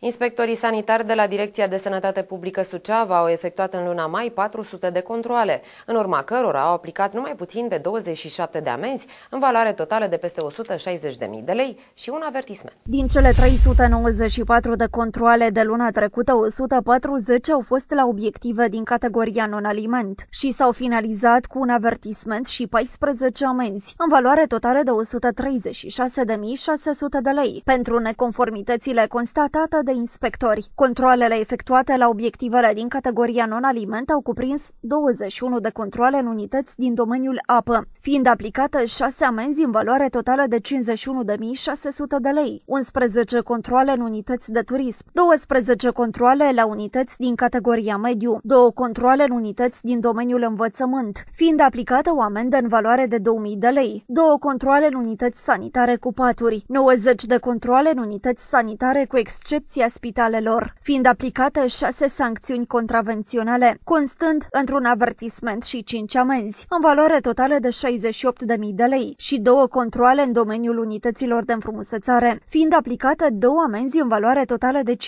Inspectorii sanitari de la Direcția de Sănătate Publică Suceava au efectuat în luna mai 400 de controle, în urma cărora au aplicat numai puțin de 27 de amenzi, în valoare totală de peste 160.000 de lei și un avertisment. Din cele 394 de controle de luna trecută, 140 au fost la obiective din categoria non-aliment și s-au finalizat cu un avertisment și 14 amenzi, în valoare totală de 136.600 de lei, pentru neconformitățile constatate de inspectori. Controlele efectuate la obiectivele din categoria non-aliment au cuprins 21 de controle în unități din domeniul apă, fiind aplicate 6 amenzi în valoare totală de 51.600 de lei, 11 controle în unități de turism, 12 controle la unități din categoria mediu, 2 controle în unități din domeniul învățământ, fiind aplicată o amendă în valoare de 2000 de lei, 2 controle în unități sanitare cu paturi, 90 de controle în unități sanitare cu excepție situația spitalelor, fiind aplicate șase sancțiuni contravenționale, constând într-un avertisment și cinci amenzi, în valoare totală de 68.000 de lei și două controle în domeniul unităților de înfrumusețare, fiind aplicate două amenzi în valoare totală de 15.000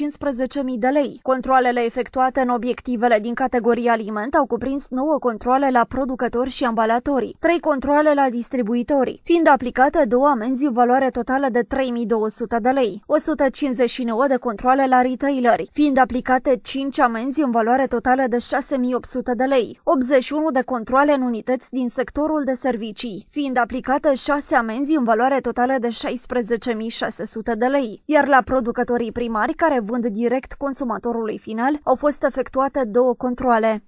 de lei. Controlele efectuate în obiectivele din categoria aliment au cuprins nouă controle la producători și ambalatori, trei controle la distribuitori, fiind aplicate două amenzi în valoare totală de 3.200 de lei, 159 de controle controle la retaileri, fiind aplicate 5 amenzi în valoare totală de 6800 de lei, 81 de controle în unități din sectorul de servicii, fiind aplicate 6 amenzi în valoare totală de 16600 de lei, iar la producătorii primari care vând direct consumatorului final au fost efectuate două controle.